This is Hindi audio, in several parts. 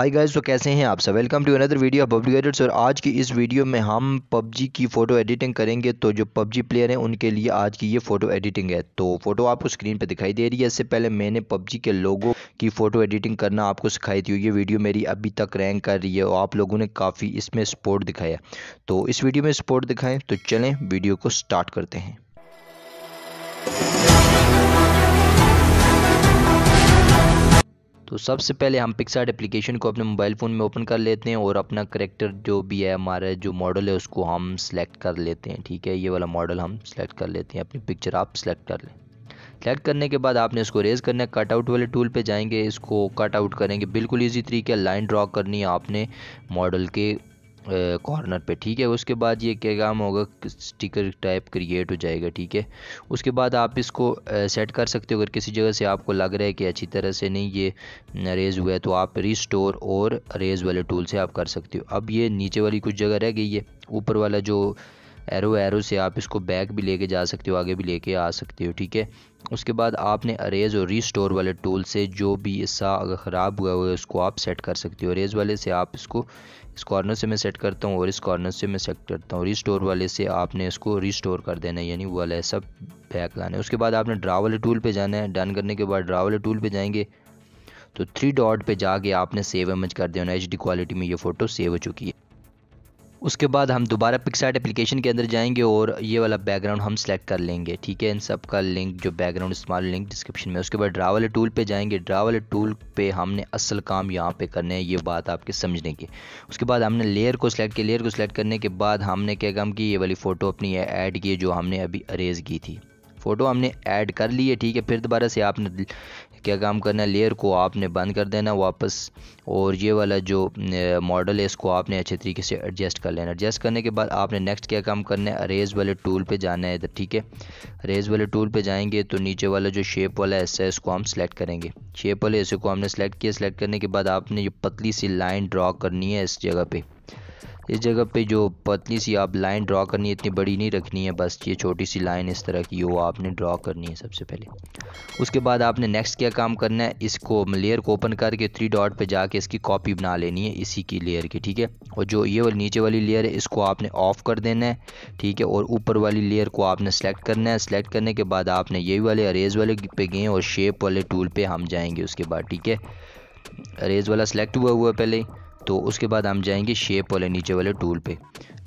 हाय गाइस तो कैसे हैं आप सब welcome to another video of PUBG edits और आज की इस वीडियो में हम पबजी की फ़ोटो एडिटिंग करेंगे तो जो पबजी प्लेयर हैं उनके लिए आज की ये फ़ोटो एडिटिंग है तो फ़ोटो आपको स्क्रीन पे दिखाई दे रही है इससे पहले मैंने पबजी के लोगों की फ़ोटो एडिटिंग करना आपको सिखाई थी ये वीडियो मेरी अभी तक रैंक कर रही है और आप लोगों ने काफ़ी इसमें सपोर्ट दिखाया तो इस वीडियो में सपोर्ट दिखाएँ तो चलें वीडियो को स्टार्ट करते हैं तो सबसे पहले हम पिक्सार्ट एप्लीकेशन को अपने मोबाइल फ़ोन में ओपन कर लेते हैं और अपना करेक्टर जो भी है हमारा जो मॉडल है उसको हम सेलेक्ट कर लेते हैं ठीक है ये वाला मॉडल हम सेलेक्ट कर लेते हैं अपनी पिक्चर आप सेलेक्ट कर लें सेलेक्ट करने के बाद आपने इसको रेज़ करना है कट आउट वाले टूल पे जाएंगे इसको कट आउट करेंगे बिल्कुल इजी तरीके लाइन ड्रॉ करनी है आपने मॉडल के कॉर्नर पे ठीक है उसके बाद ये क्या काम होगा स्टिकर टाइप क्रिएट हो जाएगा ठीक है उसके बाद आप इसको सेट कर सकते हो अगर किसी जगह से आपको लग रहा है कि अच्छी तरह से नहीं ये रेज हुआ है तो आप रिस्टोर और रेज वाले टूल से आप कर सकते हो अब ये नीचे वाली कुछ जगह रह गई है ऊपर वाला जो एरो एरो से आप इसको बैक भी लेके जा सकते हो आगे भी लेके आ सकते हो ठीक है उसके बाद आपने अरेज और रीस्टोर वाले टूल से जो भी हिस्सा अगर ख़राब हुआ हुआ है उसको आप सेट कर सकते हो अरेज वाले से आप इसको इस कॉर्नर से मैं सेट करता हूँ और इस कॉर्नर से मैं सेट करता हूँ रीस्टोर वाले से आपने इसको रीस्टोर कर देना है यानी वाला सब बैक लाना है उसके बाद आपने ड्रा वाले टूल पर जाना है डन करने के बाद ड्रा वाले टूल पर जाएंगे तो थ्री डॉट पे जाके आपने सेव इमेज कर देना एच क्वालिटी में ये फ़ोटो सेव हो चुकी है उसके बाद हम दोबारा पिक्सार्ट एप्लीकेशन के अंदर जाएंगे और ये वाला बैकग्राउंड हम सेलेक्ट कर लेंगे ठीक है इन सब का लिंक जो बैकग्राउंड इस्तेमाल लिंक डिस्क्रिप्शन में उसके बाद ड्रा वाले टूल पे जाएंगे ड्रा वाले टूल पे हमने असल काम यहाँ पे करने है ये बात आपके समझने की उसके बाद हमने लेयर को सिलेक्ट किया लेयर को सिलेक्ट करने के बाद हमने क्या काम की ये वाली फ़ोटो अपनी ऐड की जो हमने अभी अरेज की थी फ़ोटो हमने ऐड कर ली है ठीक है फिर दोबारा से आपने क्या काम करना है लेयर को आपने बंद कर देना वापस और ये वाला जो मॉडल है इसको आपने अच्छे तरीके से एडजस्ट कर लेना एडजस्ट करने के बाद आपने नेक्स्ट क्या काम करना है अरेज वाले टूल पे जाना है इधर ठीक है अरेज वाले टूल पे जाएंगे तो नीचे वाला जो शेप वाला ऐसा है इसको हम सेलेक्ट करेंगे शेप वाले ऐसे को हमने सेलेक्ट किया सेलेक्ट करने के बाद आपने ये पतली सी लाइन ड्रॉ करनी है इस जगह पर इस जगह पे जो पतली सी आप लाइन ड्रा करनी है इतनी बड़ी नहीं रखनी है बस ये छोटी सी लाइन इस तरह की वो आपने ड्रा करनी है सबसे पहले उसके बाद आपने नेक्स्ट क्या काम करना है इसको लेयर को ओपन करके थ्री डॉट पे जाके इसकी कॉपी बना लेनी है इसी की लेयर की ठीक है और जो ये वाली नीचे वाली लेयर है इसको आपने ऑफ़ कर देना है ठीक है और ऊपर वाली लेयर को आपने सेलेक्ट करना है सेलेक्ट करने के बाद आपने ये वाले अरेज वाले पे गए और शेप वाले टूल पर हम जाएँगे उसके बाद ठीक है अरेज वाला सेलेक्ट हुआ हुआ पहले तो उसके बाद हम जाएंगे शेप वाले नीचे वाले टूल पे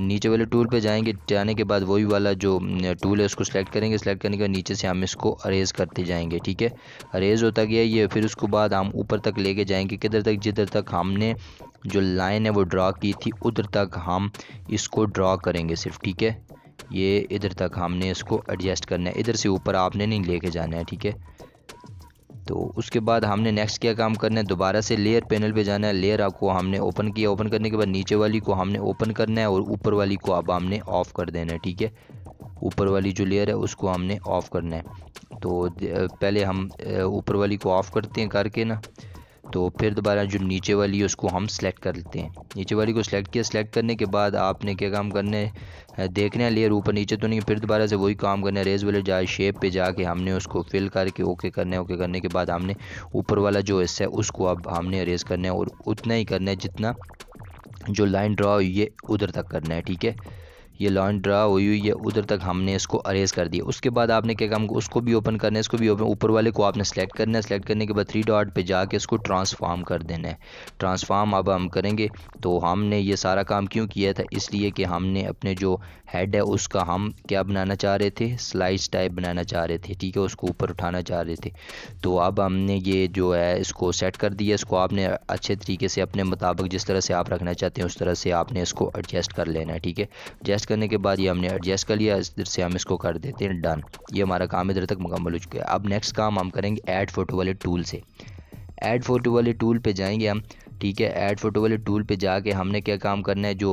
नीचे वाले टूल पे जाएंगे जाने के बाद वही वाला जो टूल है उसको सेलेक्ट करेंगे सेलेक्ट करने के बाद नीचे से हम इसको अरेज़ करते जाएंगे ठीक है अरेज़ होता गया ये फिर उसके बाद हम ऊपर तक लेके जाएंगे किधर तक जिधर तक हमने जो लाइन है वो ड्रा की थी उधर तक हम इसको ड्रा करेंगे सिर्फ ठीक है ये इधर तक हमने इसको एडजस्ट करना है इधर से ऊपर आपने नहीं लेके जाना है ठीक है तो उसके बाद हमने नेक्स्ट क्या काम करना है दोबारा से लेयर पैनल पे जाना है लेयर आपको हमने ओपन किया ओपन करने के बाद नीचे वाली को हमने ओपन करना है और ऊपर वाली को अब हमने ऑफ़ कर देना है ठीक है ऊपर वाली जो लेयर है उसको हमने ऑफ़ करना है तो पहले हम ऊपर वाली को ऑफ़ करते हैं करके ना तो फिर दोबारा जो नीचे वाली है उसको हम सेलेक्ट कर लेते हैं नीचे वाली को सिलेक्ट किया सिलेक्ट करने के बाद आपने क्या काम करने देखने लिए लेयर ऊपर नीचे तो नहीं फिर दोबारा से वही काम करने रेज वाले जाए शेप पे जाके हमने उसको फिल करके ओके करने ओके करने के बाद हमने ऊपर वाला जो हिस्सा है उसको अब हमने अरेज करना है और उतना ही करना है जितना जो लाइन ड्रा हुई है उधर तक करना है ठीक है ये लॉन्च ड्रा हुई हुई है उधर तक हमने इसको अरेज कर दिया उसके बाद आपने क्या काम उसको भी ओपन करना है इसको भी ओपन ऊपर वाले को आपने सेलेक्ट करना है सेलेक्ट करने के बाद थ्री डॉट पे जाके इसको ट्रांसफार्म कर देना है ट्रांसफार्म अब हम करेंगे तो हमने ये सारा काम क्यों किया था इसलिए कि हमने अपने जो हेड है उसका हम क्या बनाना चाह रहे थे स्लाइस टाइप बनाना चाह रहे थे ठीक है उसको ऊपर उठाना चाह रहे थे तो अब हमने ये जो है इसको सेट कर दिया इसको आपने अच्छे तरीके से अपने मुताबिक जिस तरह से आप रखना चाहते हैं उस तरह से आपने इसको एडजस्ट कर लेना है ठीक है एडजस्ट करने के बाद ये हमने एडजस्ट कर लिया इधर से हम इसको कर देते हैं डन ये हमारा काम इधर तक मुकम्मल हो चुका है अब नेक्स्ट काम हम करेंगे ऐड फ़ोटो वाले टूल से ऐड फ़ोटो वाले टूल पे जाएंगे हम ठीक है ऐड फ़ोटो वाले टूल पे जाके हमने क्या काम करना है जो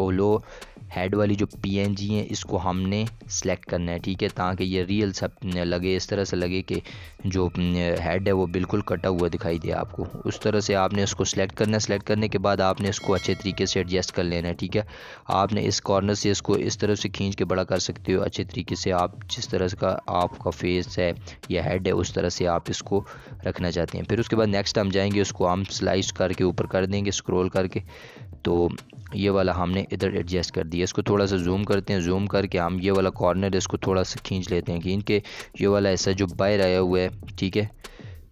ओलो हम्म, हेड वाली जो पी है इसको हमने सेलेक्ट करना है ठीक है ताकि ये रियल सब लगे इस तरह से लगे कि जो हेड है वो बिल्कुल कटा हुआ दिखाई दे आपको उस तरह से आपने इसको सेलेक्ट करना है सेलेक्ट करने के बाद आपने इसको अच्छे तरीके से एडजस्ट कर लेना है ठीक है आपने इस कॉर्नर से इसको इस तरह से खींच के बड़ा कर सकते हो अच्छे तरीके से आप जिस तरह का आपका फेस है या हेड है उस तरह से आप इसको रखना चाहते हैं फिर उसके बाद नेक्स्ट हम जाएंगे उसको हम स्लाइस करके ऊपर कर देंगे स्क्रोल करके तो ये वाला हमने इधर एडजस्ट कर दिया इसको थोड़ा सा जूम करते हैं जूम करके हम ये वाला कॉर्नर इसको थोड़ा सा खींच लेते हैं खींच के ये वाला ऐसा जो बाहर आया हुआ है ठीक है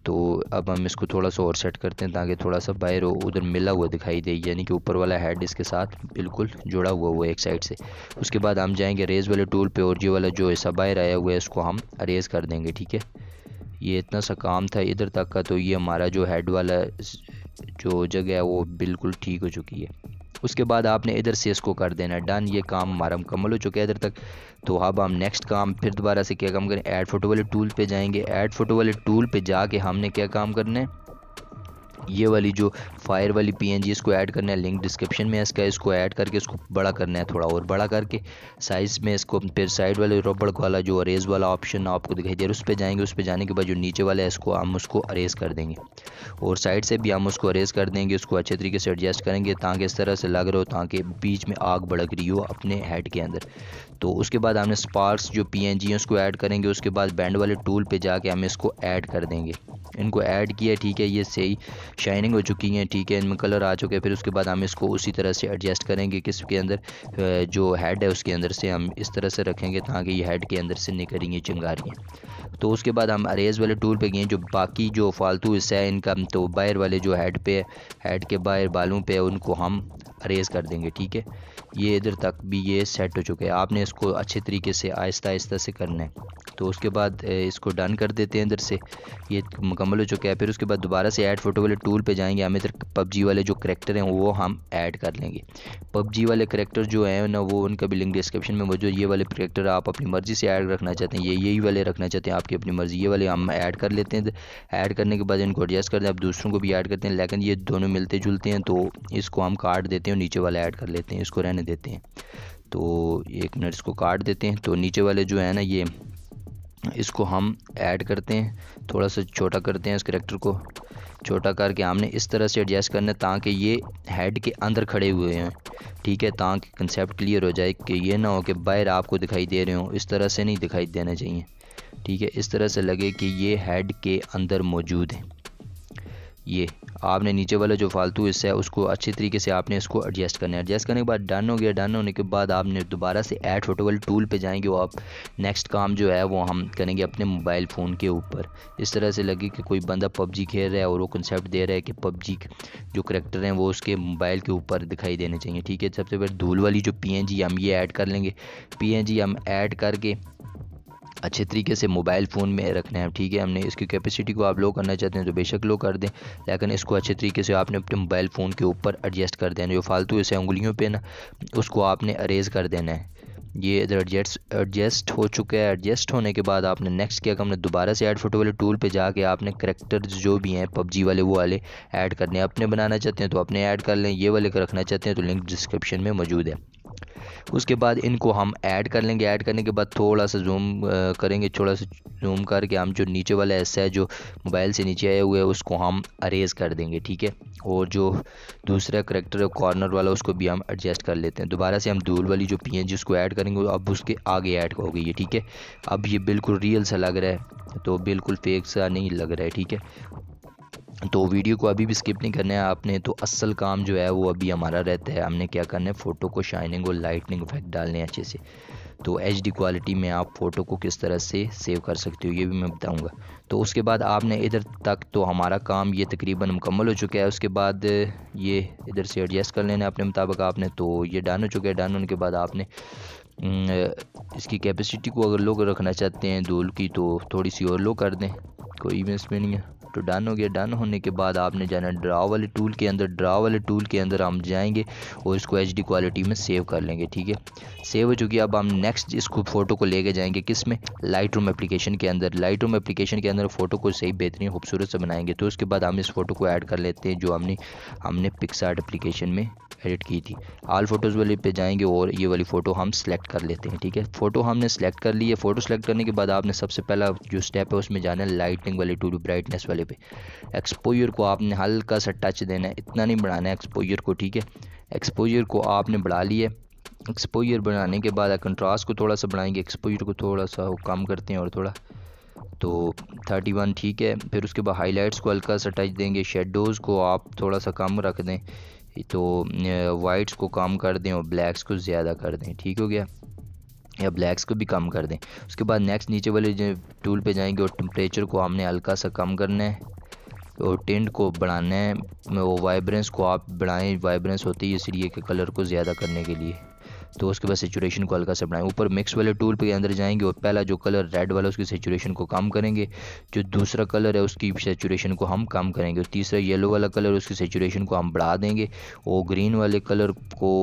तो अब हम इसको थोड़ा सा और सेट करते हैं ताकि थोड़ा सा बाहर हो उधर मिला हुआ दिखाई दे यानी कि ऊपर वाला हेड इसके साथ बिल्कुल जुड़ा हुआ हुआ है एक साइड से उसके बाद हम जाएँगे रेज़ वाले टूल पे और ये वाला जो ऐसा बाहर आया हुआ है इसको हम अरेज़ कर देंगे ठीक है ये इतना सा काम था इधर तक का तो ये हमारा जो हेड वाला जो जगह है वो बिल्कुल ठीक हो चुकी है उसके बाद आपने इधर से इसको कर देना डन ये काम हमारा मुकम्मल हो चुका है इधर तक तो अब हम नेक्स्ट काम फिर दोबारा से क्या काम करें ऐड फोटो वाले टूल पे जाएंगे ऐड फोटो वाले टूल पे जाके हमने क्या काम करना है ये वाली जो फायर वाली पी एन जी इसको ऐड करना है लिंक डिस्क्रिप्शन में इसका इसको ऐड करके इसको बड़ा करना है थोड़ा और बड़ा करके साइज़ में इसको फिर साइड वाले रबड़ वाला जो अरेज वाला ऑप्शन आपको दिखाई दे रहा है उस पर जाएंगे उस पर जाने के बाद जो नीचे वाला है इसको हम उसको अरेज कर देंगे और साइड से भी हम उसको अरेज कर देंगे उसको अच्छे तरीके से एडजस्ट करेंगे ताकि इस तरह से लग रहा हो ताकि बीच में आग भड़क रही हो अपने हेड के अंदर तो उसके बाद हमने स्पार्क्स जो पी एन जी है उसको ऐड करेंगे उसके बाद बैंड वाले टूल पर जाके हम इसको ऐड कर देंगे इनको ऐड किया ठीक है ये सही शाइनिंग हो चुकी हैं ठीक है इनमें कलर आ चुके हैं फिर उसके बाद हम इसको उसी तरह से एडजस्ट करेंगे कि इसके अंदर जो हेड है उसके अंदर से हम इस तरह से रखेंगे ताकि ये हेड के अंदर से निकलेंगे चिंगारियाँ तो उसके बाद हम अरेज वाले टूल पे गए जो बाकी जो फालतू हिस्सा है इनका तो बाहर वाले जो हेड पे हेड के बाहर बालों पे उनको हम अरेज कर देंगे ठीक है ये इधर तक भी ये सेट हो चुके हैं आपने इसको अच्छे तरीके से आहिस्ता आहिस्ता से करना है तो उसके बाद इसको डन कर देते हैं इधर से ये मुकम्मल हो चुका है फिर उसके बाद दोबारा से ऐड फ़ोटो वाले टूल पे जाएंगे हम इधर पबजी वाले जो करेक्टर हैं वो हम ऐड कर लेंगे पबजी वाले करेक्टर जो हैं ना वो उनका भी लिंक डिस्क्रिप्शन में मौजूद ये वाले करेक्टर आप अपनी मर्ज़ी से ऐड रखना चाहते हैं ये यही वाले रखना चाहते हैं आपकी अपनी मर्ज़ी ये वाले हम ऐड कर लेते हैं ऐड करने के बाद इनको एडजस्ट कर दें आप दूसरों को भी ऐड करते हैं लेकिन ये दोनों मिलते जुलते हैं तो इसको हम काट देते हैं नीचे वाले ऐड कर लेते हैं इसको रहने देते हैं तो एक मिनट इसको काट देते हैं तो नीचे वाले जो है ना ये इसको हम ऐड करते हैं थोड़ा सा छोटा करते हैं इस करेक्टर को छोटा करके हमने इस तरह से एडजस्ट करना है ताकि ये हेड के अंदर खड़े हुए हैं ठीक है ताकि कंसेप्ट क्लियर हो जाए कि ये ना हो कि बाहर आपको दिखाई दे रहे हो इस तरह से नहीं दिखाई देना चाहिए ठीक है इस तरह से लगे कि ये हेड के अंदर मौजूद हैं ये आपने नीचे वाला जो फालतू हिस्सा है उसको अच्छे तरीके से आपने इसको एडजस्ट करना है एडजस्ट करने के बाद डन हो गया डन होने के बाद आपने दोबारा से ऐड फोटो वाले टूल पे जाएंगे वो आप नेक्स्ट काम जो है वो हम करेंगे अपने मोबाइल फ़ोन के ऊपर इस तरह से लगे कि कोई बंदा पबजी खेल रहा है और वो कंसेप्ट दे रहा है कि पबजी जो करेक्टर हैं वो उसके मोबाइल के ऊपर दिखाई देने चाहिए ठीक है सबसे पहले धूल वाली जो पी हम ये ऐड कर लेंगे पी हम ऐड करके अच्छे तरीके से मोबाइल फ़ोन में रखना है ठीक है हमने इसकी कैपेसिटी को आप लो करना चाहते हैं तो बेशक लो कर दें लेकिन इसको अच्छे तरीके से आपने अपने मोबाइल फ़ोन के ऊपर एडजस्ट कर देना जो फालतू इसे उंगलियों पर ना उसको आपने अरेज कर देना है ये इधर एडजस्ट एडजस्ट हो चुका है एडजस्ट होने के बाद आपने नेक्स्ट किया कि हमने दोबारा से ऐड फोटो वाले टूल पे जाके आपने करेक्टर्स जो भी हैं पबजी वाले वो वाले ऐड करने अपने बनाना चाहते हैं तो अपने ऐड कर लें ये वाले रखना चाहते हैं तो लिंक डिस्क्रिप्शन में मौजूद है उसके बाद इनको हम ऐड कर लेंगे ऐड करने के बाद थोड़ा सा जूम करेंगे थोड़ा सा जूम करके हम जो नीचे वाला हिस्सा है जो मोबाइल से नीचे आए हुए है उसको हम अरेज कर देंगे ठीक है और जो दूसरा करेक्टर है कॉर्नर वाला उसको भी हम एडजस्ट कर लेते हैं दोबारा से हम धूल वाली जो पी उसको ऐड करेंगे अब उसके आगे ऐड हो गई है ठीक है अब ये बिल्कुल रियल सा लग रहा है तो बिल्कुल फेक सा नहीं लग रहा है ठीक है तो वीडियो को अभी भी स्किप नहीं करना है आपने तो असल काम जो है वो अभी हमारा रहता है हमने क्या करना है फ़ोटो को शाइनिंग और लाइटनिंग इफेक्ट डालने अच्छे से तो एच क्वालिटी में आप फ़ोटो को किस तरह से सेव कर सकते हो ये भी मैं बताऊँगा तो उसके बाद आपने इधर तक तो हमारा काम ये तकरीबन मुकम्मल हो चुका है उसके बाद ये इधर से एडजस्ट कर लेना अपने मुताबिक आपने तो ये डन हो चुका है डन होने के बाद आपने इसकी कैपेसिटी को अगर लो रखना चाहते हैं धूल की तो थोड़ी सी और लो कर दें कोई भी इसमें नहीं है तो डन हो गया डन होने के बाद आपने जाना ड्रा वाले टूल के अंदर ड्रा वाले टूल के अंदर हम जाएंगे और इसको एच क्वालिटी में सेव कर लेंगे ठीक है सेव हो चुकी है अब हम नेक्स्ट इसको फ़ोटो को लेके जाएंगे किस में लाइट रूम एप्लीकेशन के अंदर लाइट रूम एप्लीकेशन के अंदर फ़ोटो को सही बेहतरीन खूबसूरत से बनाएंगे तो उसके बाद हम इस फ़ोटो को ऐड कर लेते हैं जो हमने हमने पिक्सार्ट एप्लीकेशन में एडिट की थी आल फोटोज़ वाले पे जाएंगे और ये वाली फ़ोटो हम सेलेक्ट कर लेते हैं ठीक है फ़ोटो हमने सेलेक्ट कर ली है फ़ोटो सेलेक्ट करने के बाद आपने सबसे पहला जो स्टेप है उसमें जाना है लाइटिंग वाले टूल ब्राइटनेस वाले पे एक्सपोजर को आपने हल्का सा टच देना है इतना नहीं बढ़ाना है एक्सपोजर को ठीक है एक्सपोजर को आपने बढ़ा लिया एक्सपोजर बढ़ाने के बाद कंट्रास्ट को थोड़ा सा बढ़ाएंगे एक्सपोजर को थोड़ा सा कम करते हैं और थोड़ा तो 31 ठीक है फिर उसके बाद हाईलाइट्स को हल्का सा टच देंगे शेडोज़ को आप थोड़ा सा कम रख दें तो वाइट्स को कम कर दें और ब्लैक्स को ज़्यादा कर दें ठीक हो गया या ब्लैक्स को भी कम कर दें उसके बाद नेक्स्ट नीचे वाले टूल पे जाएंगे और टेम्परेचर को हमने हल्का सा कम करना है और टेंट को बढ़ाना है वो वाइब्रेंस को आप बढ़ाएं वाइब्रेंस होती है इसलिए कि कलर को ज़्यादा करने के लिए तो उसके बाद सेचुरेशन को हल्का सा बढ़ाएं ऊपर मिक्स वाले टूल पे अंदर जाएंगे और पहला जो कलर रेड वाला उसकी सेचुरेशन को कम करेंगे जो दूसरा कलर है उसकी सेचुरेशन को हम कम करेंगे और तीसरा येलो वाला कलर उसकी सेचुरेशन को हम बढ़ा देंगे और ग्रीन वाले कलर को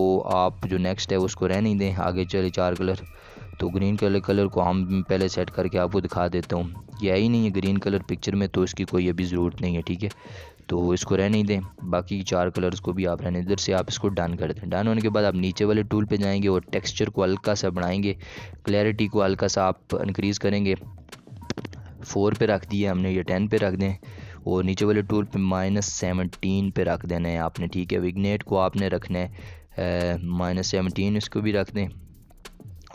आप जो नेक्स्ट है उसको रह नहीं दें आगे चले चार कलर तो ग्रीन कलर कलर को हम पहले सेट करके आपको दिखा देता हूँ यही ही नहीं है ग्रीन कलर पिक्चर में तो इसकी कोई अभी ज़रूरत नहीं है ठीक है तो इसको रहने दें बाकी चार कलर्स को भी आप रहने इधर से आप इसको डन कर दें डन होने के बाद आप नीचे वाले टूल पे जाएंगे और टेक्सचर को हल्का सा बढ़ाएंगे क्लैरिटी को हल्का सा आप इनक्रीज़ करेंगे फोर पे रख दिए हमने ये टेन पे रख दें और नीचे वाले टूल पे माइनस सेवनटीन पे रख देना है आपने ठीक है विग्नेट को आपने रखना है माइनस सेवनटीन इसको भी रख दें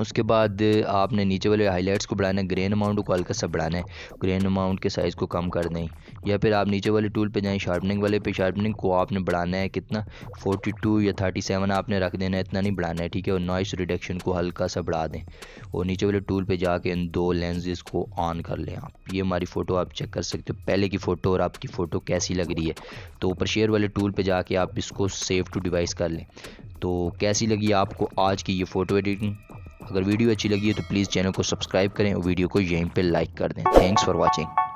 उसके बाद आपने नीचे वाले हाईलाइट्स को बढ़ाना है ग्रेन अमाउंट को हल्का सा बढ़ाना है ग्रेन अमाउंट के साइज़ को कम कर दें या फिर आप नीचे वाले टूल पे जाएं शार्पनिंग वाले पे शार्पनिंग को आपने बढ़ाना है कितना 42 या 37 आपने रख देना है इतना नहीं बढ़ाना है ठीक है और नॉइस रिडक्शन को हल्का सा बढ़ा दें और नीचे वाले टूल पर जाके इन दो लेंजेज़ को ऑन कर लें आप ये हमारी फ़ोटो आप चेक कर सकते हो पहले की फ़ोटो और आपकी फ़ोटो कैसी लग रही है तो ऊपर शेयर वाले टूल पर जाके आप इसको सेव टू डिवाइस कर लें तो कैसी लगी आपको आज की ये फ़ोटो एडिटिंग अगर वीडियो अच्छी लगी है तो प्लीज़ चैनल को सब्सक्राइब करें और वीडियो को यहीं पर लाइक कर दें थैंक्स फॉर वॉचिंग